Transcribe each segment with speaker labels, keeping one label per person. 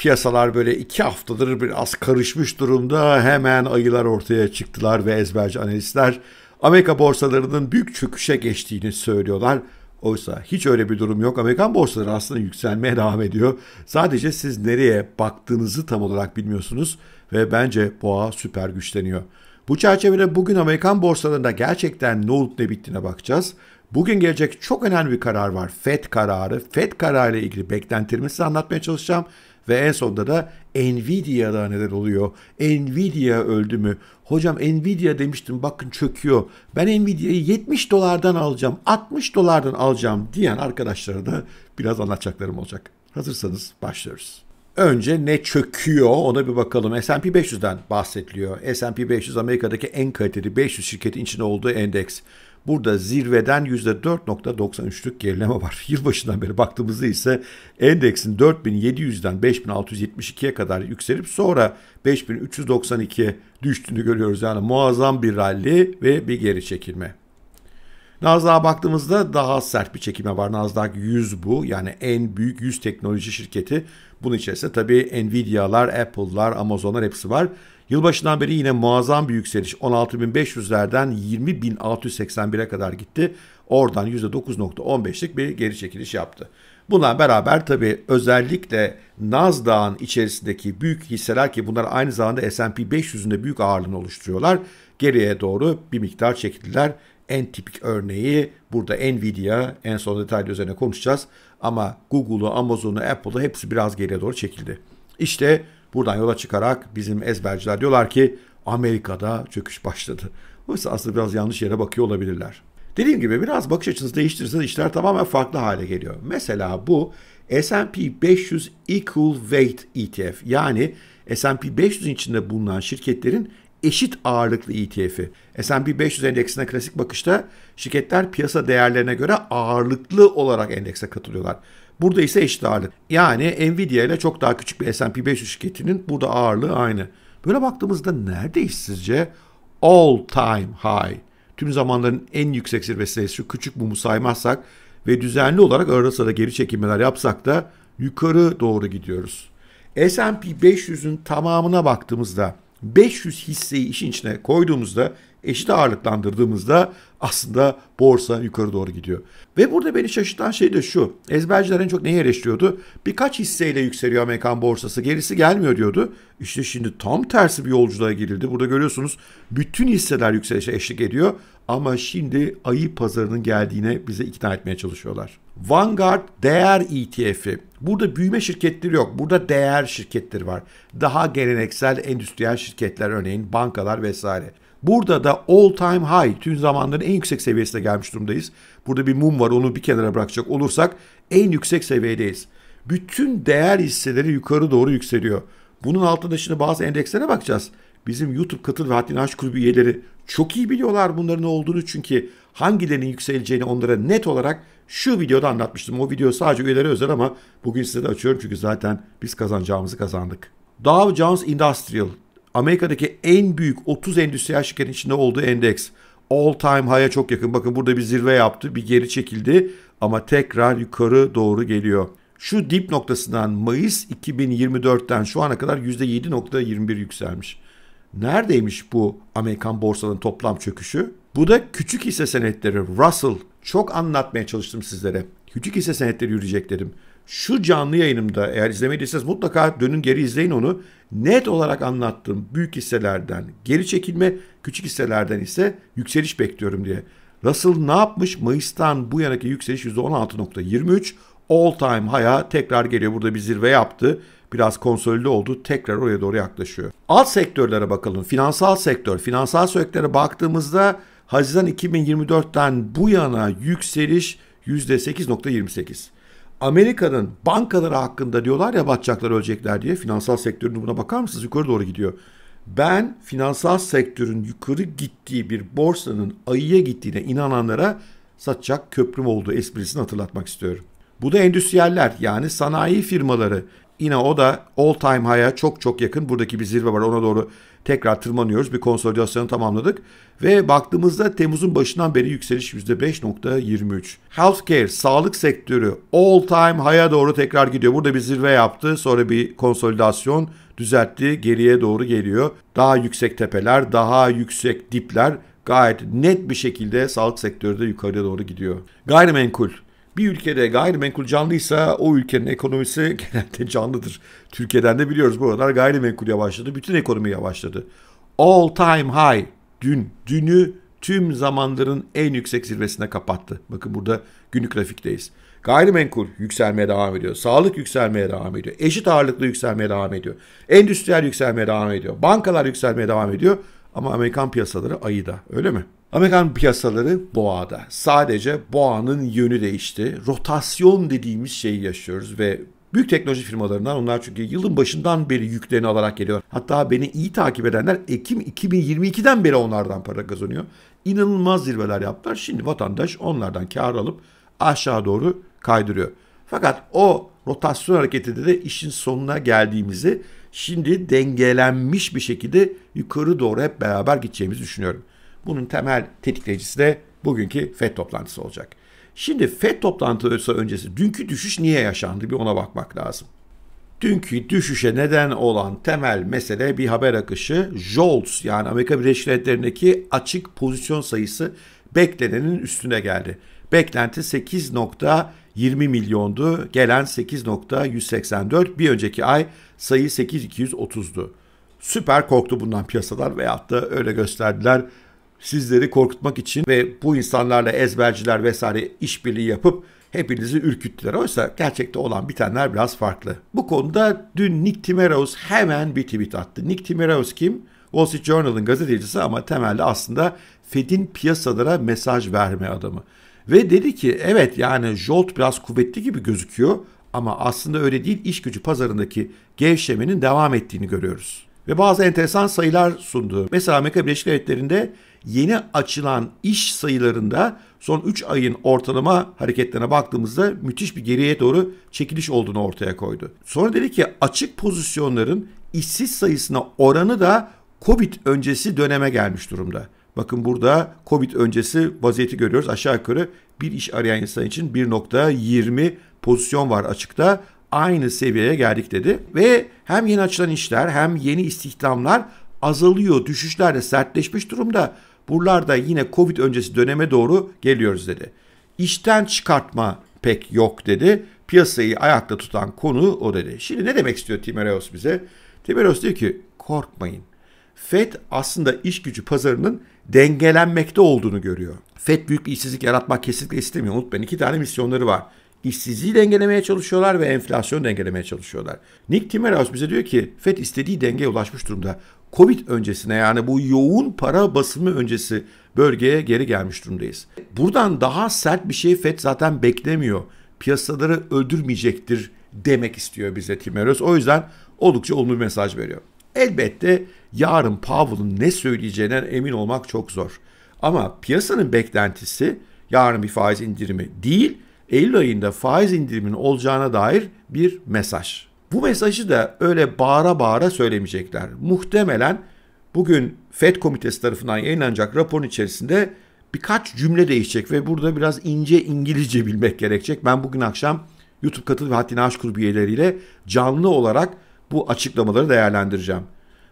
Speaker 1: piyasalar böyle iki haftadır biraz karışmış durumda. Hemen ayılar ortaya çıktılar ve ezberci analistler Amerika borsalarının büyük çöküşe geçtiğini söylüyorlar. Oysa hiç öyle bir durum yok. Amerikan borsaları aslında yükselmeye devam ediyor. Sadece siz nereye baktığınızı tam olarak bilmiyorsunuz ve bence boğa süper güçleniyor. Bu çerçevede bugün Amerikan borsalarında gerçekten ne olup ne bittiğine bakacağız. Bugün gelecek çok önemli bir karar var. FED kararı. FED kararı ile ilgili beklentilerimi size anlatmaya çalışacağım. Ve en sonunda da Nvidia'da neler oluyor? Nvidia öldü mü? Hocam Nvidia demiştim bakın çöküyor. Ben Nvidia'yı 70 dolardan alacağım, 60 dolardan alacağım diyen arkadaşlara da biraz anlatacaklarım olacak. Hazırsanız başlıyoruz. Önce ne çöküyor ona bir bakalım. S&P 500'den bahsediliyor. S&P 500 Amerika'daki en kaliteli 500 şirketin içinde olduğu endeks. Burada zirveden %4.93'lük gerileme var. Yılbaşından beri baktığımızda ise endeksin 4700'den 5672'ye kadar yükselip sonra 5392'ye düştüğünü görüyoruz. Yani muazzam bir rally ve bir geri çekilme. Nasdaq'a baktığımızda daha sert bir çekilme var. Nasdaq 100 bu. Yani en büyük 100 teknoloji şirketi. Bunun içerisinde tabii Nvidia'lar, Apple'lar, Amazon'lar hepsi var. Yılbaşından beri yine muazzam bir yükseliş. 16.500'lerden 20.681'e kadar gitti. Oradan %9.15'lik bir geri çekiliş yaptı. Buna beraber tabi özellikle Nasdaq'ın içerisindeki büyük hisseler ki bunlar aynı zamanda S&P 500'ünde büyük ağırlığını oluşturuyorlar. Geriye doğru bir miktar çekildiler. En tipik örneği burada Nvidia, en son detaylı üzerine konuşacağız. Ama Google'u, Amazon'u, Apple'u hepsi biraz geriye doğru çekildi. İşte bu Buradan yola çıkarak bizim ezberciler diyorlar ki Amerika'da çöküş başladı. Oysa aslında biraz yanlış yere bakıyor olabilirler. Dediğim gibi biraz bakış açınızı değiştirirseniz işler tamamen farklı hale geliyor. Mesela bu S&P 500 Equal Weight ETF yani S&P 500'ün içinde bulunan şirketlerin eşit ağırlıklı ETF'i. S&P 500 endeksine klasik bakışta şirketler piyasa değerlerine göre ağırlıklı olarak endekse katılıyorlar. Burada ise eşit ağırlık. Yani Nvidia ile çok daha küçük bir S&P 500 şirketinin burada ağırlığı aynı. Böyle baktığımızda neredeyiz sizce all time high. Tüm zamanların en yüksek zirvesi şu küçük mumu saymazsak ve düzenli olarak ara sıra geri çekilmeler yapsak da yukarı doğru gidiyoruz. S&P 500'ün tamamına baktığımızda 500 hisseyi işin içine koyduğumuzda eşit ağırlıklandırdığımızda aslında borsa yukarı doğru gidiyor. Ve burada beni şaşırtan şey de şu. Ezberciler en çok neyi eleştiriyordu? Birkaç hisseyle yükseliyor Amerikan borsası gerisi gelmiyor diyordu. İşte şimdi tam tersi bir yolculuğa girildi. Burada görüyorsunuz bütün hisseler yükselişe eşlik ediyor. Ama şimdi ayı pazarının geldiğine bize ikna etmeye çalışıyorlar. Vanguard değer ETF'i. Burada büyüme şirketleri yok. Burada değer şirketleri var. Daha geleneksel endüstriyel şirketler örneğin bankalar vesaire. Burada da all time high tüm zamanların en yüksek seviyesine gelmiş durumdayız. Burada bir mum var onu bir kenara bırakacak olursak en yüksek seviyedeyiz. Bütün değer hisseleri yukarı doğru yükseliyor. Bunun altında şimdi bazı endekslere bakacağız. Bizim YouTube katıl ve haddini aşk kulübü üyeleri çok iyi biliyorlar bunların ne olduğunu çünkü hangilerinin yükseleceğini onlara net olarak şu videoda anlatmıştım. O video sadece üyelere özel ama bugün size de açıyorum çünkü zaten biz kazanacağımızı kazandık. Dow Jones Industrial Amerika'daki en büyük 30 endüstriyel şirketin içinde olduğu endeks. All time high'a çok yakın. Bakın burada bir zirve yaptı, bir geri çekildi ama tekrar yukarı doğru geliyor. Şu dip noktasından Mayıs 2024'ten şu ana kadar %7.21 yükselmiş. Neredeymiş bu Amerikan borsanın toplam çöküşü? Bu da küçük hisse senetleri Russell. Çok anlatmaya çalıştım sizlere. Küçük hisse senetleri yürüyecek dedim şu canlı yayınımda eğer izlemediyseniz mutlaka dönün geri izleyin onu. Net olarak anlattım. Büyük hisselerden geri çekilme, küçük hisselerden ise yükseliş bekliyorum diye. Russell ne yapmış? Mayıs'tan bu yanaki yükseliş %16.23. All time high'a tekrar geliyor. Burada bir zirve yaptı. Biraz konsolide oldu. Tekrar oraya doğru yaklaşıyor. Alt sektörlere bakalım. Finansal sektör. Finansal sektörlere baktığımızda Haziran 2024'ten bu yana yükseliş %8.28. Amerika'nın bankaları hakkında diyorlar ya batacaklar ölecekler diye finansal sektörün buna bakar mısınız yukarı doğru gidiyor. Ben finansal sektörün yukarı gittiği bir borsanın ayıya gittiğine inananlara satacak köprüm olduğu esprisini hatırlatmak istiyorum. Bu da endüstriyeller yani sanayi firmaları. Yine o da all time high'a çok çok yakın. Buradaki bir zirve var ona doğru tekrar tırmanıyoruz. Bir konsolidasyonu tamamladık. Ve baktığımızda Temmuz'un başından beri yükseliş %5.23. Healthcare, sağlık sektörü all time high'a doğru tekrar gidiyor. Burada bir zirve yaptı. Sonra bir konsolidasyon düzeltti. Geriye doğru geliyor. Daha yüksek tepeler, daha yüksek dipler gayet net bir şekilde sağlık sektörü de yukarıya doğru gidiyor. Gayrimenkul bir ülkede gayrimenkul canlıysa o ülkenin ekonomisi genelde canlıdır. Türkiye'den de biliyoruz bu aralar gayrimenkul yavaşladı. Bütün ekonomi yavaşladı. All time high dün dünü tüm zamanların en yüksek zirvesine kapattı. Bakın burada günlük grafikteyiz. Gayrimenkul yükselmeye devam ediyor. Sağlık yükselmeye devam ediyor. Eşit ağırlıklı yükselmeye devam ediyor. Endüstriyel yükselmeye devam ediyor. Bankalar yükselmeye devam ediyor. Ama Amerikan piyasaları ayıda öyle mi? Amerikan piyasaları boğada. Sadece boğanın yönü değişti. Rotasyon dediğimiz şeyi yaşıyoruz ve Büyük teknoloji firmalarından onlar çünkü yılın başından beri yüklerini alarak geliyor. Hatta beni iyi takip edenler Ekim 2022'den beri onlardan para kazanıyor. İnanılmaz zirveler yaptılar. Şimdi vatandaş onlardan kar alıp aşağı doğru kaydırıyor. Fakat o rotasyon hareketinde de işin sonuna geldiğimizi şimdi dengelenmiş bir şekilde yukarı doğru hep beraber gideceğimizi düşünüyorum. Bunun temel tetikleyicisi de bugünkü FED toplantısı olacak. Şimdi FED toplantısı öncesi dünkü düşüş niye yaşandı bir ona bakmak lazım. Dünkü düşüşe neden olan temel mesele bir haber akışı JOLTS yani Amerika Birleşik Devletleri'ndeki açık pozisyon sayısı beklenenin üstüne geldi. Beklenti 8.20 milyondu. Gelen 8.184 bir önceki ay sayı 8.230'du. Süper korktu bundan piyasalar veyahut da öyle gösterdiler sizleri korkutmak için ve bu insanlarla ezberciler vesaire işbirliği yapıp hepinizi ürküttüler. Oysa gerçekte olan bitenler biraz farklı. Bu konuda dün Nick Timeraos hemen bir tweet attı. Nick Timeraos kim? Wall Street Journal'ın gazetecisi ama temelde aslında Fed'in piyasalara mesaj verme adamı. Ve dedi ki evet yani Jolt biraz kuvvetli gibi gözüküyor ama aslında öyle değil iş gücü pazarındaki gevşemenin devam ettiğini görüyoruz ve bazı enteresan sayılar sundu. Mesela Amerika Birleşik Devletleri'nde yeni açılan iş sayılarında son 3 ayın ortalama hareketlerine baktığımızda müthiş bir geriye doğru çekiliş olduğunu ortaya koydu. Sonra dedi ki açık pozisyonların işsiz sayısına oranı da Covid öncesi döneme gelmiş durumda. Bakın burada Covid öncesi vaziyeti görüyoruz. Aşağı yukarı bir iş arayan insan için 1.20 pozisyon var açıkta aynı seviyeye geldik dedi. Ve hem yeni açılan işler hem yeni istihdamlar azalıyor. Düşüşler de sertleşmiş durumda. Buralarda yine Covid öncesi döneme doğru geliyoruz dedi. İşten çıkartma pek yok dedi. Piyasayı ayakta tutan konu o dedi. Şimdi ne demek istiyor Timereos bize? Timereos diyor ki korkmayın. FED aslında iş gücü pazarının dengelenmekte olduğunu görüyor. FED büyük bir işsizlik yaratmak kesinlikle istemiyor. Unutmayın iki tane misyonları var işsizliği dengelemeye çalışıyorlar ve enflasyonu dengelemeye çalışıyorlar. Nick Timmerhaus bize diyor ki FED istediği dengeye ulaşmış durumda. Covid öncesine yani bu yoğun para basımı öncesi bölgeye geri gelmiş durumdayız. Buradan daha sert bir şey FED zaten beklemiyor. Piyasaları öldürmeyecektir demek istiyor bize Timmerhaus. O yüzden oldukça olumlu bir mesaj veriyor. Elbette yarın Powell'ın ne söyleyeceğine emin olmak çok zor. Ama piyasanın beklentisi yarın bir faiz indirimi değil, Eylül ayında faiz indiriminin olacağına dair bir mesaj. Bu mesajı da öyle bağıra bağıra söylemeyecekler. Muhtemelen bugün FED komitesi tarafından yayınlanacak raporun içerisinde birkaç cümle değişecek ve burada biraz ince İngilizce bilmek gerekecek. Ben bugün akşam YouTube katıl ve haddini aşk grubu üyeleriyle canlı olarak bu açıklamaları değerlendireceğim.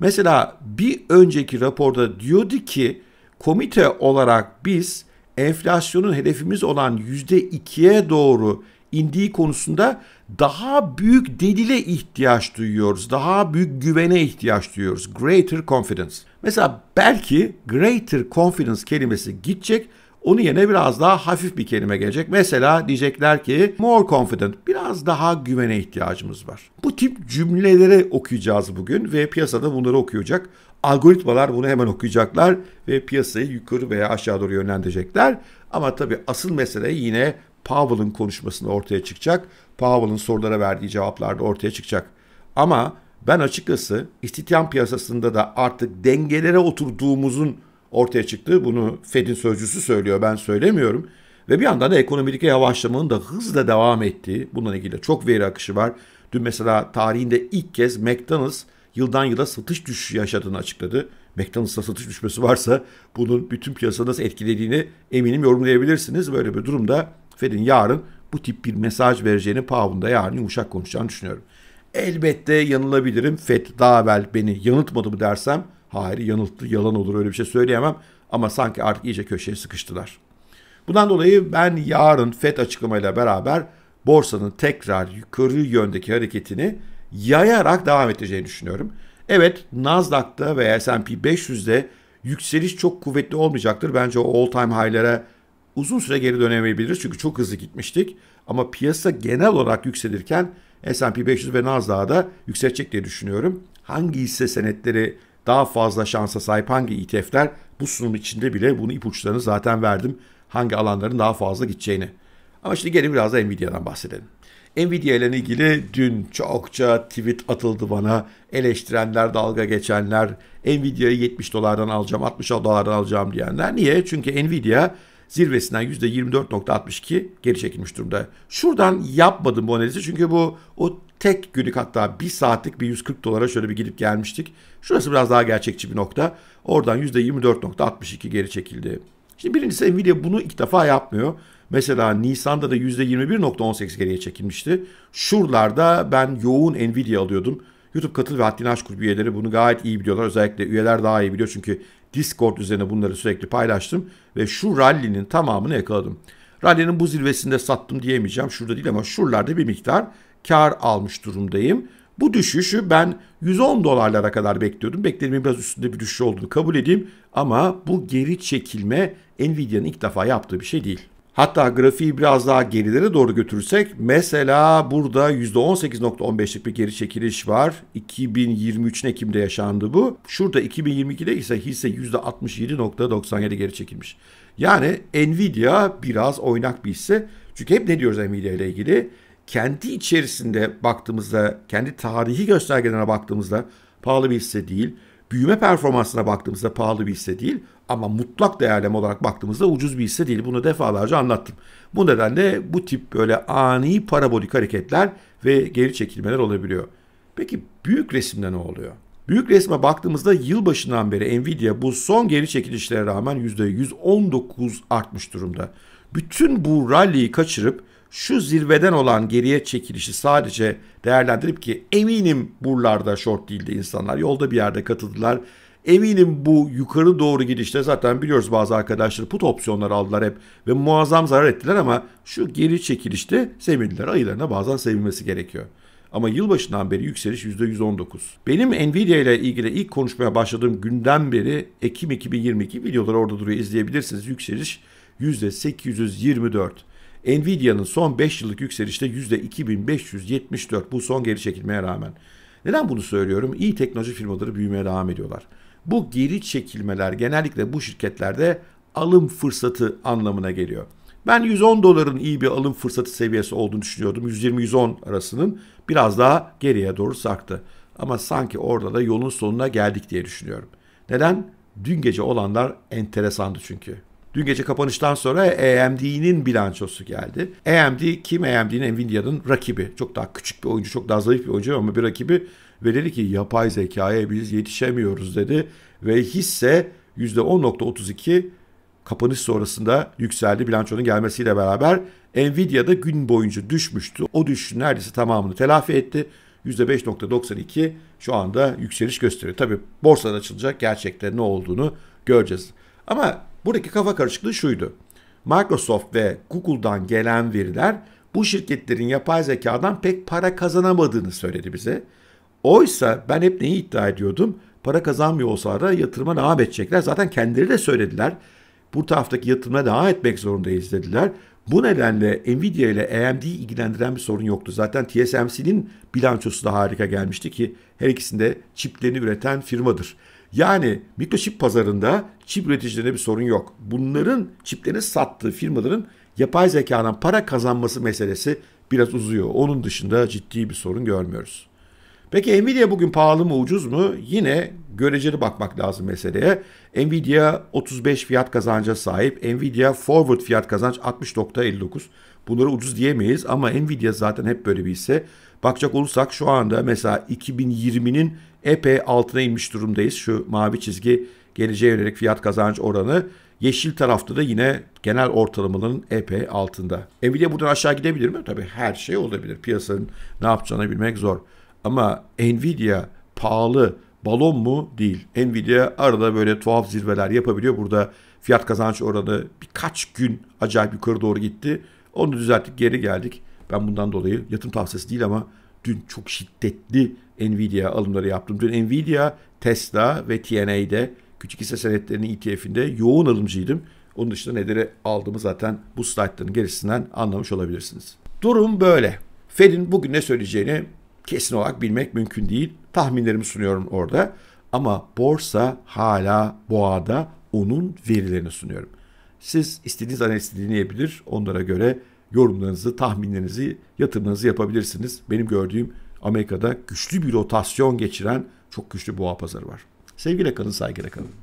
Speaker 1: Mesela bir önceki raporda diyordu ki komite olarak biz enflasyonun hedefimiz olan %2'ye doğru indiği konusunda daha büyük delile ihtiyaç duyuyoruz. Daha büyük güvene ihtiyaç duyuyoruz. Greater confidence. Mesela belki greater confidence kelimesi gidecek. Onun yerine biraz daha hafif bir kelime gelecek. Mesela diyecekler ki more confident, biraz daha güvene ihtiyacımız var. Bu tip cümleleri okuyacağız bugün ve piyasada bunları okuyacak. Algoritmalar bunu hemen okuyacaklar ve piyasayı yukarı veya aşağı doğru yönlendirecekler. Ama tabii asıl mesele yine Powell'ın konuşmasında ortaya çıkacak. Powell'ın sorulara verdiği cevaplarda ortaya çıkacak. Ama ben açıkçası istihdam piyasasında da artık dengelere oturduğumuzun ortaya çıktığı bunu Fed'in sözcüsü söylüyor ben söylemiyorum. Ve bir yandan da ekonomideki yavaşlamanın da hızla devam ettiği bununla ilgili çok veri akışı var. Dün mesela tarihinde ilk kez McDonald's yıldan yıla satış düşüşü yaşadığını açıkladı. McDonald's'ta satış düşmesi varsa bunun bütün piyasada nasıl etkilediğini eminim yorumlayabilirsiniz. Böyle bir durumda Fed'in yarın bu tip bir mesaj vereceğini Powell'ın da yarın yumuşak konuşacağını düşünüyorum. Elbette yanılabilirim. Fed daha evvel beni yanıltmadı mı dersem hayır yanılttı yalan olur öyle bir şey söyleyemem. Ama sanki artık iyice köşeye sıkıştılar. Bundan dolayı ben yarın FED açıklamayla beraber borsanın tekrar yukarı yöndeki hareketini yayarak devam edeceğini düşünüyorum. Evet Nasdaq'ta ve S&P 500'de yükseliş çok kuvvetli olmayacaktır. Bence o all time high'lere uzun süre geri dönemeyebiliriz çünkü çok hızlı gitmiştik. Ama piyasa genel olarak yükselirken S&P 500 ve Nasdaq'a da yükselecek diye düşünüyorum. Hangi hisse senetleri daha fazla şansa sahip hangi ETF'ler bu sunum içinde bile bunu ipuçlarını zaten verdim. Hangi alanların daha fazla gideceğini. Ama şimdi gelin biraz da Nvidia'dan bahsedelim. Nvidia ile ilgili dün çokça tweet atıldı bana. Eleştirenler, dalga geçenler, Nvidia'yı 70 dolardan alacağım, 60 dolardan alacağım diyenler. Niye? Çünkü Nvidia zirvesinden %24.62 geri çekilmiş durumda. Şuradan yapmadım bu analizi çünkü bu o tek günlük hatta bir saatlik bir 140 dolara şöyle bir gidip gelmiştik. Şurası biraz daha gerçekçi bir nokta. Oradan %24.62 geri çekildi. Şimdi birincisi Nvidia bunu ilk defa yapmıyor. Mesela Nisan'da da %21.18 geriye çekilmişti. Şuralarda ben yoğun Nvidia alıyordum. YouTube katıl ve haddini aşk grubu üyeleri bunu gayet iyi biliyorlar. Özellikle üyeler daha iyi biliyor çünkü Discord üzerine bunları sürekli paylaştım. Ve şu rally'nin tamamını yakaladım. Rally'nin bu zirvesinde sattım diyemeyeceğim. Şurada değil ama şuralarda bir miktar kar almış durumdayım. Bu düşüşü ben 110 dolarlara kadar bekliyordum. Beklediğimin biraz üstünde bir düşüş olduğunu kabul edeyim. Ama bu geri çekilme Nvidia'nın ilk defa yaptığı bir şey değil. Hatta grafiği biraz daha gerilere doğru götürürsek mesela burada %18.15'lik bir geri çekiliş var. 2023'ün Ekim'de yaşandı bu. Şurada 2022'de ise hisse %67.97 geri çekilmiş. Yani Nvidia biraz oynak bir hisse. Çünkü hep ne diyoruz Nvidia ile ilgili? Kendi içerisinde baktığımızda, kendi tarihi göstergelerine baktığımızda pahalı bir hisse değil büyüme performansına baktığımızda pahalı bir hisse değil ama mutlak değerleme olarak baktığımızda ucuz bir hisse değil. Bunu defalarca anlattım. Bu nedenle bu tip böyle ani parabolik hareketler ve geri çekilmeler olabiliyor. Peki büyük resimde ne oluyor? Büyük resme baktığımızda yılbaşından beri Nvidia bu son geri çekilişlere rağmen %119 artmış durumda. Bütün bu rally'yi kaçırıp şu zirveden olan geriye çekilişi sadece değerlendirip ki eminim buralarda short değildi insanlar. Yolda bir yerde katıldılar. Eminim bu yukarı doğru gidişte zaten biliyoruz bazı arkadaşlar put opsiyonları aldılar hep ve muazzam zarar ettiler ama şu geri çekilişte sevindiler. Ayılarına bazen sevilmesi gerekiyor. Ama yılbaşından beri yükseliş %119. Benim Nvidia ile ilgili ilk konuşmaya başladığım günden beri Ekim 2022 videoları orada duruyor izleyebilirsiniz. Yükseliş %824. Nvidia'nın son 5 yıllık yükselişte %2574 bu son geri çekilmeye rağmen. Neden bunu söylüyorum? İyi teknoloji firmaları büyümeye devam ediyorlar. Bu geri çekilmeler genellikle bu şirketlerde alım fırsatı anlamına geliyor. Ben 110 doların iyi bir alım fırsatı seviyesi olduğunu düşünüyordum. 120-110 arasının biraz daha geriye doğru sarktı. Ama sanki orada da yolun sonuna geldik diye düşünüyorum. Neden? Dün gece olanlar enteresandı çünkü. Dün gece kapanıştan sonra AMD'nin bilançosu geldi. AMD kim? AMD'nin Nvidia'nın rakibi. Çok daha küçük bir oyuncu, çok daha zayıf bir oyuncu ama bir rakibi. Ve dedi ki yapay zekaya biz yetişemiyoruz dedi. Ve hisse %10.32 kapanış sonrasında yükseldi bilançonun gelmesiyle beraber. Nvidia da gün boyunca düşmüştü. O düşüşün neredeyse tamamını telafi etti. %5.92 şu anda yükseliş gösteriyor. Tabi borsada açılacak gerçekte ne olduğunu göreceğiz. Ama Buradaki kafa karışıklığı şuydu. Microsoft ve Google'dan gelen veriler bu şirketlerin yapay zekadan pek para kazanamadığını söyledi bize. Oysa ben hep neyi iddia ediyordum? Para kazanmıyor olsalar da yatırıma devam edecekler. Zaten kendileri de söylediler. Bu taraftaki yatırıma devam etmek zorundayız dediler. Bu nedenle Nvidia ile AMD'yi ilgilendiren bir sorun yoktu. Zaten TSMC'nin bilançosu da harika gelmişti ki her ikisinde çiplerini üreten firmadır. Yani mikroçip pazarında çip üreticilerine bir sorun yok. Bunların çiplerini sattığı firmaların yapay zekadan para kazanması meselesi biraz uzuyor. Onun dışında ciddi bir sorun görmüyoruz. Peki Nvidia bugün pahalı mı ucuz mu? Yine göreceli bakmak lazım meseleye. Nvidia 35 fiyat kazanca sahip. Nvidia forward fiyat kazanç 60.59. Bunları ucuz diyemeyiz ama Nvidia zaten hep böyle bir ise Bakacak olursak şu anda mesela 2020'nin epey altına inmiş durumdayız. Şu mavi çizgi geleceğe yönelik fiyat kazanç oranı. Yeşil tarafta da yine genel ortalamanın epey altında. Nvidia buradan aşağı gidebilir mi? Tabii her şey olabilir. Piyasanın ne yapacağını bilmek zor. Ama Nvidia pahalı balon mu? Değil. Nvidia arada böyle tuhaf zirveler yapabiliyor. Burada fiyat kazanç oranı birkaç gün acayip yukarı doğru gitti. Onu düzelttik geri geldik. Ben bundan dolayı yatım tavsiyesi değil ama dün çok şiddetli Nvidia alımları yaptım. Dün Nvidia, Tesla ve TNA'de küçük hisse senetlerinin ETF'inde yoğun alımcıydım. Onun dışında neleri aldığımı zaten bu slaytların gerisinden anlamış olabilirsiniz. Durum böyle. Fed'in bugün ne söyleyeceğini kesin olarak bilmek mümkün değil. Tahminlerimi sunuyorum orada. Ama borsa hala boğada onun verilerini sunuyorum. Siz istediğiniz analizi dinleyebilir. Onlara göre yorumlarınızı, tahminlerinizi, yatırımlarınızı yapabilirsiniz. Benim gördüğüm Amerika'da güçlü bir rotasyon geçiren çok güçlü boğa pazarı var. Sevgiyle kalın, saygıyla kalın.